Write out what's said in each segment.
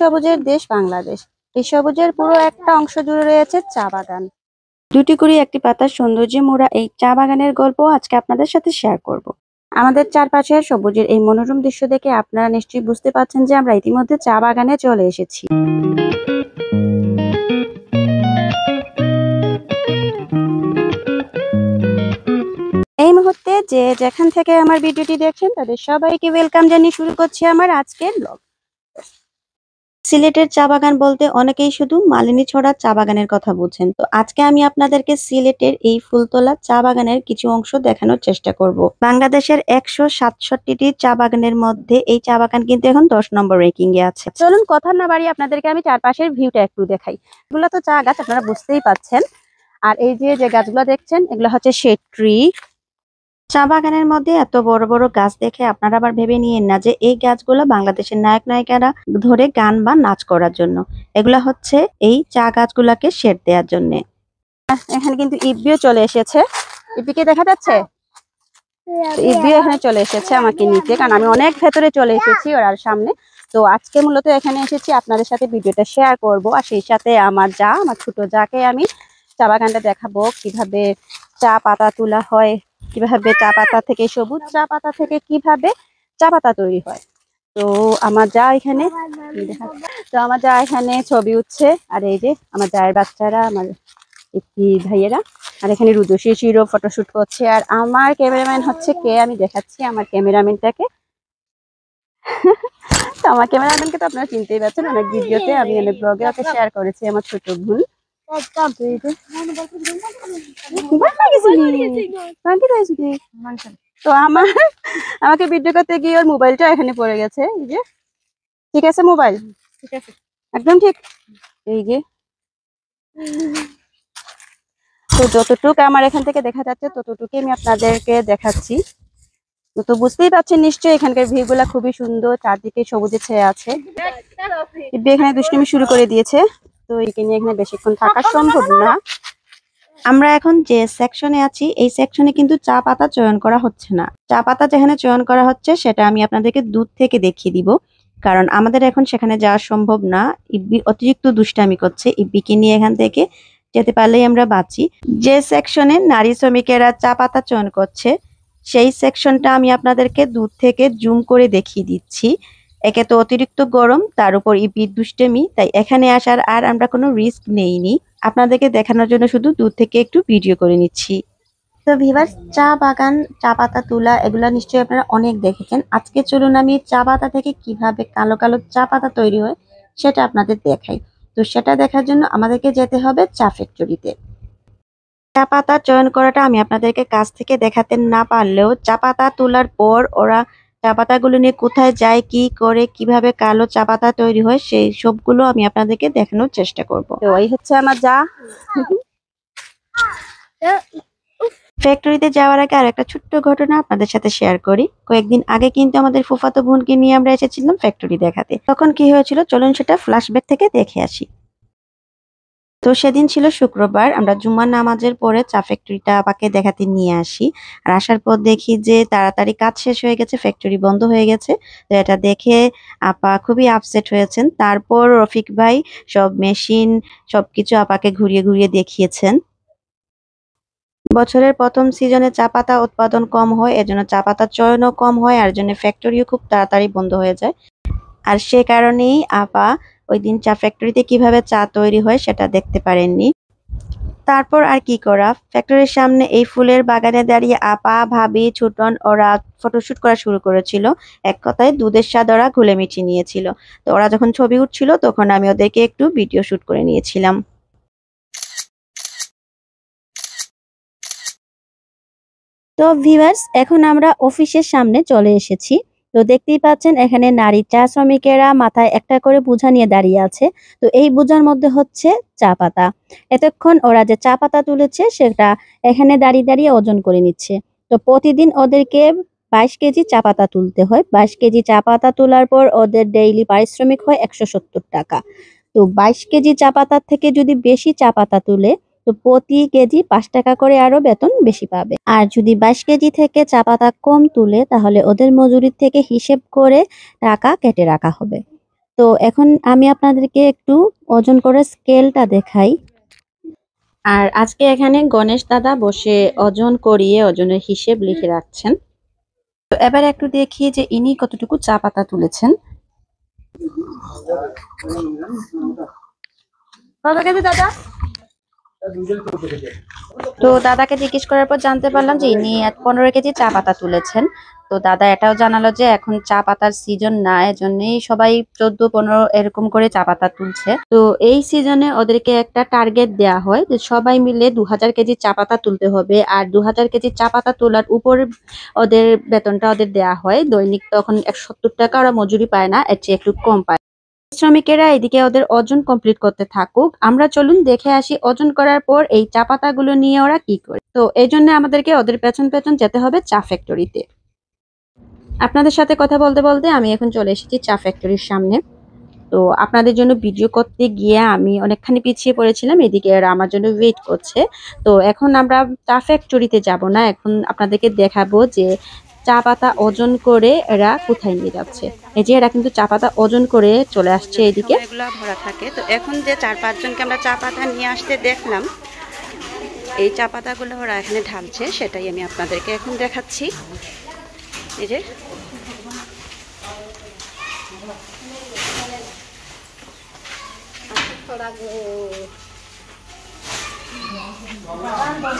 সবুজের দেশ বাংলাদেশ এই সবুজের পুরো একটা অংশ জুড়ে রয়েছে চা বাগান দুটি করে একটি পাতার সৌন্দর্যে মোড়া এই চা বাগানের গল্প আজকে আপনাদের সাথে শেয়ার করব। আমাদের চারপাশে সবুজের এই মনোরম দৃশ্য দেখে আপনারা নিশ্চয়ই বুঝতে পারছেন যে আমরা ইতিমধ্যে চা বাগানে চলে এসেছি এই মুহূর্তে যে যেখান থেকে আমার ভিডিওটি দেখছেন তাদের সবাইকে ওয়েলকাম জানিয়ে শুরু করছি আমার আজকের ব্লগ সিলেটের চা বাগান বলতে অনেকেই শুধু মালিনী ছড়া চা বাগানের কথা বুঝছেন তো আজকে আমি আপনাদেরকে সিলেটের এই ফুলতলা চা বাগানের কিছু অংশ দেখানোর চেষ্টা করব বাংলাদেশের একশো সাতষট্টিটি চা বাগানের মধ্যে এই চা বাগান কিন্তু এখন দশ নম্বর রেকিং এ আছে চলুন কথা না বাড়ি আপনাদেরকে আমি চারপাশের ভিউটা একটু দেখাই এগুলো তো চা গাছ আপনারা বুঝতেই পাচ্ছেন আর এই যে যে গাছগুলো দেখছেন এগুলো হচ্ছে শেট্রি চা বাগানের মধ্যে এত বড় বড় গাছ দেখে আপনারা আবার ভেবে নিয়েন না যে এই গাছগুলো বাংলাদেশের নায়ক নায়িকারা ধরে গান বা নাচ করার জন্য এগুলা হচ্ছে এই চা গাছগুলাকে শেড দেওয়ার জন্য এখানে কিন্তু ইব্বিও চলে এসেছে ইপিকে দেখা যাচ্ছে ইব্বিও এখানে চলে এসেছে আমাকে নিতে কারণ আমি অনেক ভেতরে চলে এসেছি ওর সামনে তো আজকে মূলত এখানে এসেছি আপনাদের সাথে ভিডিওটা শেয়ার করব আর সেই সাথে আমার যা আমার ছোট যাকে আমি চা বাগানটা দেখাবো কিভাবে চা পাতা তোলা হয় কিভাবে চা পাতা থেকে সবুজ চা পাতা থেকে কিভাবে চা পাতা তৈরি হয় তো আমার যা এখানে তো আমার যা এখানে ছবি উঠছে আর এই যে আমার যায়ের বাচ্চারা আমার একটি ভাইয়েরা আর এখানে রুদশী ফটোশ্যুট করছে আর আমার ক্যামেরাম্যান হচ্ছে কে আমি দেখাচ্ছি আমার ক্যামেরাম্যানটাকে তো আমার ক্যামেরাম্যানকে তো আপনারা চিনতেই পারছেন অনেক ভিডিওতে আমি অনেক ব্লগে ওকে শেয়ার করেছি আমার ছোট বোন তো আমার আমাকে ভিডিও করতে গিয়ে ওর মোবাইলটা এখানে পড়ে গেছে এই যে ঠিক আছে মোবাইল ঠিক আছে একদম ঠিক এই যে তো যতটুক আমার এখান থেকে দেখা যাচ্ছে ততটুকুই আমি আপনাদেরকে দেখাচ্ছি তো বুঝতেই পারছেন নিশ্চয়ই এখানকার ভিউ গুলা খুবই সুন্দর চারদিকে সবুজে ছেয়ে আছে এখানে দুষ্টুমি শুরু করে দিয়েছে তো একে নিয়ে এখানে বেশিক্ষণ থাকা সম্ভব না আমরা এখন যে সেকশনে আছি এই সেকশনে কিন্তু চা পাতা চয়ন করা হচ্ছে না চা পাতা যেখানে চয়ন করা হচ্ছে সেটা আমি আপনাদেরকে দূর থেকে দেখিয়ে দিব কারণ আমাদের এখন সেখানে যাওয়া সম্ভব না ইব্বি অতিরিক্ত দুষ্টামি করছে ইব্বিকে নিয়ে এখান থেকে যেতে পারলেই আমরা বাঁচি যে সেকশনে নারী শ্রমিকেরা চা পাতা চয়ন করছে সেই সেকশনটা আমি আপনাদেরকে দূর থেকে জুম করে দেখিয়ে দিচ্ছি একে তো অতিরিক্ত গরম তার উপর ইপির দুষ্টেমি তাই এখানে আসার আর আমরা কোনো রিস্ক নেইনি আপনাদেরকে দেখানোর জন্য শুধু দূর থেকে একটু ভিডিও করে নিচ্ছি তো ভিভার্স চা বাগান চা পাতা তুলা এগুলো নিশ্চয়ই আপনারা অনেক দেখেছেন আজকে চলুন আমি চা পাতা থেকে কিভাবে কালো কালো চা পাতা তৈরি হয় সেটা আপনাদের দেখাই তো সেটা দেখার জন্য আমাদেরকে যেতে হবে চা ফ্যাক্টরিতে চা পাতা চয়ন করাটা আমি আপনাদেরকে কাছ থেকে দেখাতে না পারলেও চা পাতা তোলার পর ওরা চা পাতাগুলো নিয়ে কোথায় যায় কি করে কিভাবে কালো চা পাতা তৈরি হয় সেই সবগুলো আমি আপনাদেরকে দেখানোর চেষ্টা করব তো এই হচ্ছে আমার যা ফ্যাক্টরিতে যাওয়ার আগে আর একটা ছোট্ট ঘটনা আপনাদের সাথে শেয়ার করি কয়েকদিন আগে কিন্তু আমাদের ফুফাতো বোনকে নিয়ে আমরা এসেছিলাম ফ্যাক্টরি দেখাতে তখন কি হয়েছিল চলুন সেটা ফ্ল্যাশব্যাক থেকে দেখে আসি তো সেদিন ছিল শুক্রবার আমরা জুমার নামাজের পরে চা ফ্যাক্টরিটা আপাকে দেখাতে নিয়ে আসি আর আসার পর দেখি যে তাড়াতাড়ি কাজ শেষ হয়ে গেছে ফ্যাক্টরি বন্ধ হয়ে গেছে তো এটা দেখে আপা খুবই আপসেট হয়েছেন তারপর রফিক ভাই সব মেশিন সব কিছু আপাকে ঘুরিয়ে ঘুরিয়ে দেখিয়েছেন বছরের প্রথম সিজনে চা পাতা উৎপাদন কম হয় এর জন্য চা পাতা চয়নও কম হয় আর জন্য ফ্যাক্টরিও খুব তাড়াতাড়ি বন্ধ হয়ে যায় আর সে কারণেই আপা ওই দিন চা ফ্যাক্টরিতে কিভাবে চা তৈরি হয় সেটা দেখতে পারেননি তারপর আর কি করা ফ্যাক্টরির সামনে এই ফুলের বাগানে দাঁড়িয়ে আপা ভাবি ছুটন ওরা ফটোশ্যুট করা শুরু করেছিল এক কথায় দুধের স্বাদ ওরা ঘুলে মিটি নিয়েছিল তো ওরা যখন ছবি উঠছিল তখন আমি ওদেরকে একটু ভিডিও শ্যুট করে নিয়েছিলাম তো ভিভার্স এখন আমরা অফিসের সামনে চলে এসেছি তো দেখতেই পাচ্ছেন এখানে নারী চা শ্রমিকেরা মাথায় একটা করে বোঝা নিয়ে দাঁড়িয়ে আছে তো এই বোঝার মধ্যে হচ্ছে চা পাতা এতক্ষণ ওরা যে চা পাতা তুলেছে সেটা এখানে দাঁড়িয়ে দাঁড়িয়ে ওজন করে নিচ্ছে তো প্রতিদিন ওদেরকে বাইশ কেজি চা পাতা তুলতে হয় বাইশ কেজি চা পাতা তোলার পর ওদের ডেইলি পারিশ্রমিক হয় একশো টাকা তো বাইশ কেজি চা পাতার থেকে যদি বেশি চা পাতা তুলে তো প্রতি কেজি পাঁচ টাকা করে আরও বেতন বেশি পাবে আর যদি বাইশ কেজি থেকে চা পাতা কম তুলে তাহলে ওদের মজুরির থেকে হিসেব করে টাকা কেটে রাখা হবে তো এখন আমি আপনাদেরকে একটু ওজন করে স্কেলটা দেখাই আর আজকে এখানে গণেশ দাদা বসে ওজন করিয়ে ওজনের হিসেব লিখে রাখছেন তো এবার একটু দেখি যে ইনি কতটুকু চা পাতা তুলেছেন দাদা তো দাদাকে জিজ্ঞেস করার পর জানতে পারলাম যে ইনি পনেরো কেজি চা পাতা তুলেছেন তো দাদা এটাও জানালো যে এখন চা পাতার সিজন না এজন্যই সবাই চোদ্দ পনেরো এরকম করে চা পাতা তুলছে তো এই সিজনে ওদেরকে একটা টার্গেট দেয়া হয় যে সবাই মিলে দু হাজার কেজি চা পাতা তুলতে হবে আর দু হাজার কেজি চা পাতা তোলার উপর ওদের বেতনটা ওদের দেয়া হয় দৈনিক তখন একশো সত্তর টাকা ওরা মজুরি পায় না এর চেয়ে একটু কম পায় শ্রমিকেরা এদিকে ওদের ওজন কমপ্লিট করতে থাকুক আমরা চলুন দেখে আসি ওজন করার পর এই চা পাতাগুলো নিয়ে ওরা কি করে তো এই জন্য আমাদেরকে ওদের পেছন পেছন যেতে হবে চা ফ্যাক্টরিতে আপনাদের সাথে কথা বলতে বলতে আমি এখন চলে এসেছি চা ফ্যাক্টরির সামনে তো আপনাদের জন্য ভিডিও করতে গিয়ে আমি অনেকখানি পিছিয়ে পড়েছিলাম এদিকে ওরা আমার জন্য ওয়েট করছে তো এখন আমরা চা ফ্যাক্টরিতে যাব না এখন আপনাদেরকে দেখাবো যে চা পাতা ওজন করে এরা কোথায় নিয়ে যাচ্ছে এই যে এরা কিন্তু চা পাতা ওজন করে চলে আসছে এদিকে এগুলো ভরা থাকে তো এখন যে চার পাঁচজনকে আমরা চা পাতা নিয়ে আসতে দেখলাম এই চা পাতাগুলো ওরা এখানে ঢালছে সেটাই আমি আপনাদেরকে এখন দেখাচ্ছি এই যে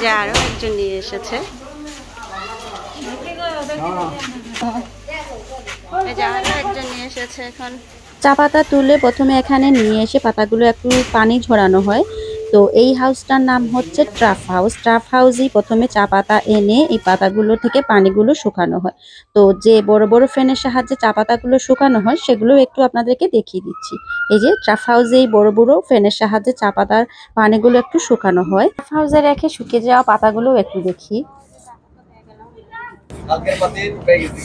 যে আরও একজন নিয়ে এসেছে চা পাতা তুলে প্রথমে এখানে নিয়ে এসে পাতাগুলো একটু পানি ঝরানো হয় তো এই হাউসটার নাম হচ্ছে ট্রাফ হাউস ট্রাফ হাউসই প্রথমে চা পাতা এনে এই পাতাগুলো থেকে পানিগুলো শুকানো হয় তো যে বড় বড় ফ্যানের সাহায্যে চা পাতাগুলো শুকানো হয় সেগুলো একটু আপনাদেরকে দেখিয়ে দিচ্ছি এই যে ট্রাফ হাউসে এই বড় বড় ফ্যানের সাহায্যে চা পাতার পানিগুলো একটু শুকানো হয় ট্রাফ হাউসে রেখে শুকিয়ে যাওয়া পাতাগুলো একটু দেখি আজকের ঢুকে গেছি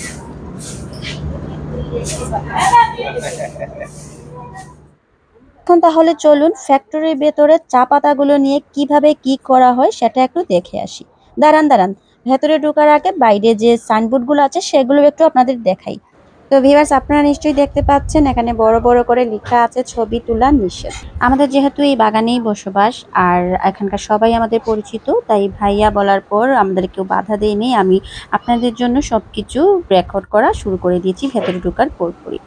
এখন তাহলে চলুন ফ্যাক্টরির ভেতরে চা পাতাগুলো নিয়ে কিভাবে কি করা হয় সেটা একটু দেখে আসি দাঁড়ান দাঁড়ান ভেতরে ঢোকার আগে বাইরে যে সাইনবোর্ডগুলো আছে সেগুলো একটু আপনাদের দেখাই তো ভিভার্স আপনারা নিশ্চয়ই দেখতে পাচ্ছেন এখানে বড় বড় করে লেখা আছে ছবি তোলা নিষেধ আমাদের যেহেতু এই বাগানেই বসবাস আর এখানকার সবাই আমাদের পরিচিত তাই ভাইয়া বলার পর আমাদের কেউ বাধা দেয়নি আমি আপনাদের জন্য সব কিছু রেকর্ড করা শুরু করে দিয়েছি ভেতরে ঢুকার পরপরই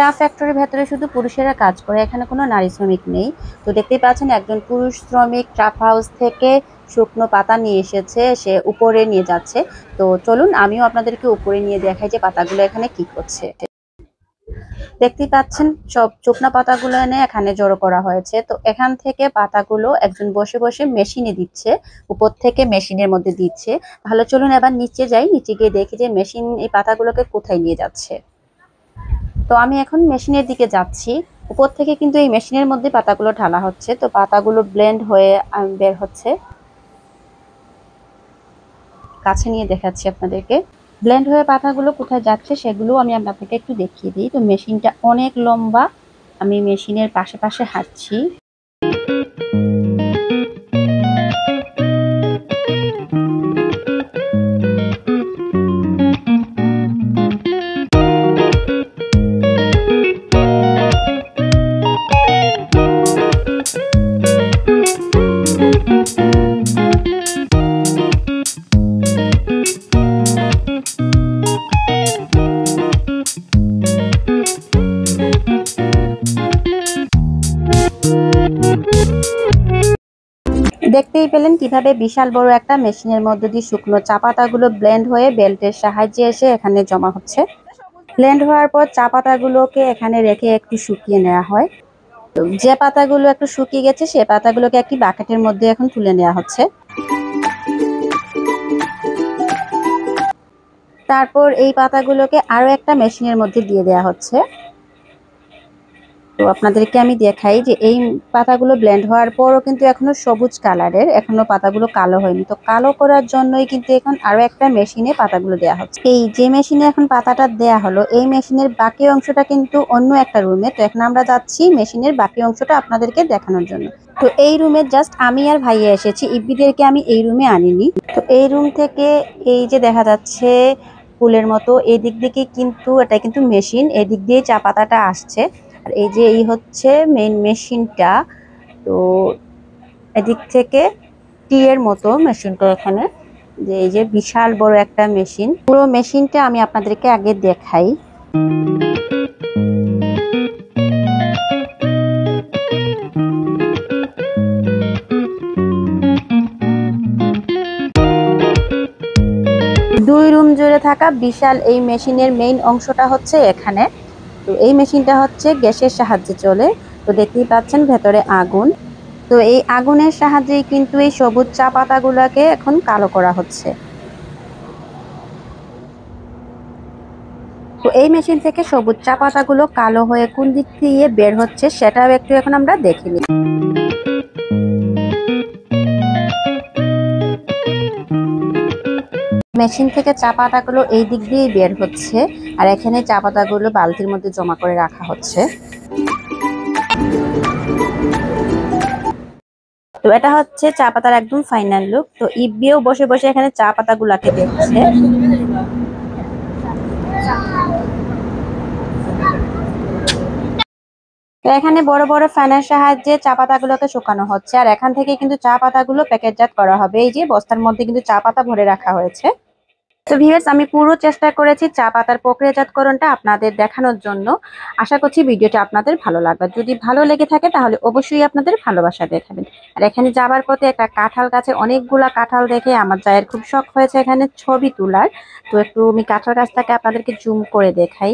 তা ফ্যাক্টরির ভেতরে শুধু পুরুষেরা কাজ করে এখানে কোনো নারী শ্রমিক নেই তো দেখতেই পাচ্ছেন একজন পুরুষ শ্রমিক ট্রাফ হাউস থেকে শুকনো পাতা নিয়ে এসেছে সে উপরে নিয়ে যাচ্ছে তো চলুন আমিও আপনাদেরকে উপরে নিয়ে দেখাই যে পাতাগুলো এখানে কি করছে দেখতে পাচ্ছেন সব শুকনো পাতাগুলো এনে এখানে জড়ো করা হয়েছে তো এখান থেকে পাতাগুলো একজন বসে বসে মেশিনে দিচ্ছে উপর থেকে মেশিনের মধ্যে দিচ্ছে তাহলে চলুন এবার নিচে যাই নিচে গিয়ে দেখি যে মেশিন এই পাতাগুলোকে কোথায় নিয়ে যাচ্ছে তো আমি এখন মেশিনের দিকে যাচ্ছি উপর থেকে কিন্তু এই মেশিনের মধ্যে পাতাগুলো ঢালা হচ্ছে তো পাতাগুলো ব্লেন্ড হয়ে বের হচ্ছে কাছে নিয়ে দেখাচ্ছি আপনাদেরকে ব্লেন্ড হয়ে পাতাগুলো কোথায় যাচ্ছে সেগুলো আমি আপনাকে একটু দেখিয়ে দিই তো মেশিনটা অনেক লম্বা আমি মেশিনের পাশে পাশে হাঁটছি দেখতেই পেলেন কিভাবে বিশাল বড় একটা মেশিনের মধ্য দিয়ে শুকনো চা পাতাগুলো ব্লেন্ড হয়ে বেল্টের সাহায্যে এসে এখানে জমা হচ্ছে ব্লেন্ড হওয়ার পর চা পাতাগুলোকে এখানে রেখে একটু শুকিয়ে নেওয়া হয় যে পাতাগুলো একটু শুকিয়ে গেছে সে পাতাগুলোকে একটি বাকেটের মধ্যে এখন তুলে নেওয়া হচ্ছে তারপর এই পাতাগুলোকে আরো একটা মেশিনের মধ্যে দিয়ে দেয়া হচ্ছে আপনাদেরকে আমি দেখাই যে এই পাতাগুলো ব্লেন্ড হওয়ার পরও কিন্তু এখনও সবুজ কালারের এখনও পাতাগুলো কালো হয়নি তো কালো করার জন্যই কিন্তু এখন আরও একটা মেশিনে পাতাগুলো দেওয়া হচ্ছে এই যে মেশিনে এখন পাতাটা দেয়া হলো এই মেশিনের বাকি অংশটা কিন্তু অন্য একটা রুমে তো এখন আমরা যাচ্ছি মেশিনের বাকি অংশটা আপনাদেরকে দেখানোর জন্য তো এই রুমে জাস্ট আমি আর ভাইয়া এসেছি ইব্বিদেরকে আমি এই রুমে আনিনি তো এই রুম থেকে এই যে দেখা যাচ্ছে ফুলের মতো এদিক দিকে কিন্তু এটা কিন্তু মেশিন এদিক দিয়ে চা পাতাটা আসছে আর এই যে এই হচ্ছে মেইন মেশিনটা তো এদিক থেকে টি এর মতো মেশিনটা এখানে যে এই যে বিশাল বড় একটা মেশিন পুরো মেশিনটা আমি আপনাদেরকে আগে দেখাই দুই রুম জুড়ে থাকা বিশাল এই মেশিনের মেইন অংশটা হচ্ছে এখানে তো এই মেশিনটা হচ্ছে গ্যাসের সাহায্যে চলে তো দেখতেই পাচ্ছেন ভেতরে আগুন তো এই আগুনের সাহায্যেই কিন্তু এই সবুজ চা পাতাগুলোকে এখন কালো করা হচ্ছে তো এই মেশিন থেকে সবুজ চা পাতাগুলো কালো হয়ে কোন দিক দিয়ে বের হচ্ছে সেটাও একটু এখন আমরা দেখিনি মেশিন থেকে চা পাতাগুলো এই দিক দিয়েই বের হচ্ছে আর এখানে চা পাতাগুলো বালতির মধ্যে জমা করে রাখা হচ্ছে তো এটা হচ্ছে চা পাতার একদম ফাইনাল লুক তো ইবিও বসে বসে এখানে চা পাতাগুলাকে দেখছে তো এখানে বড় বড় ফ্যানের সাহায্যে চা পাতাগুলোকে শুকানো হচ্ছে আর এখান থেকে কিন্তু চা পাতাগুলো প্যাকেটজাত করা হবে এই যে বস্তার মধ্যে কিন্তু চা পাতা ভরে রাখা হয়েছে তো ভিউয়ার্স আমি পুরো চেষ্টা করেছি চা পাতার প্রক্রিয়াজাতকরণটা আপনাদের দেখানোর জন্য আশা করছি ভিডিওটা আপনাদের ভালো লাগবে যদি ভালো লেগে থাকে তাহলে অবশ্যই আপনাদের ভালোবাসা দেখাবেন আর এখানে যাবার পথে একটা কাঁঠাল গাছে অনেকগুলা কাঁঠাল দেখে আমার জায়ের খুব শখ হয়েছে এখানে ছবি তোলার তো একটু আমি কাঁঠাল গাছটাকে আপনাদেরকে জুম করে দেখাই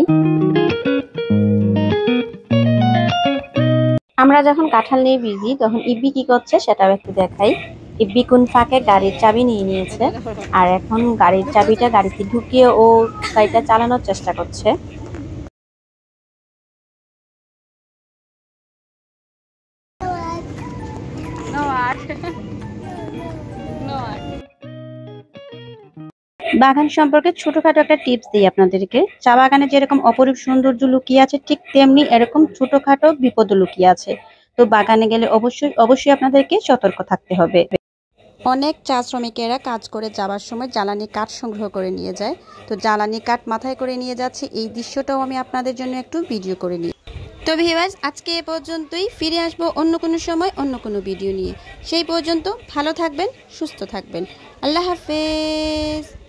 আমরা যখন কাঁঠাল নিয়ে বিজি তখন ইবি কি করছে সেটাও একটু দেখাই বিকুন ফাঁকে গাড়ির চাবি নিয়ে নিয়েছে আর এখন গাড়ির চাবিটা গাড়িতে ঢুকিয়ে ও গাড়িটা চালানোর চেষ্টা করছে বাগান সম্পর্কে ছোটখাটো একটা টিপস দিই আপনাদেরকে চা বাগানে যেরকম অপরূপ সৌন্দর্য লুকিয়ে আছে ঠিক তেমনি এরকম ছোটখাটো বিপদ লুকিয়ে আছে তো বাগানে গেলে অবশ্যই অবশ্যই আপনাদেরকে সতর্ক থাকতে হবে অনেক চা শ্রমিকেরা কাজ করে যাওয়ার সময় জ্বালানি কাঠ সংগ্রহ করে নিয়ে যায় তো জ্বালানি কাঠ মাথায় করে নিয়ে যাচ্ছে এই দৃশ্যটাও আমি আপনাদের জন্য একটু ভিডিও করে নিই তো ভিওয়াজ আজকে এ পর্যন্তই ফিরে আসবো অন্য কোনো সময় অন্য কোনো ভিডিও নিয়ে সেই পর্যন্ত ভালো থাকবেন সুস্থ থাকবেন আল্লাহ হাফেজ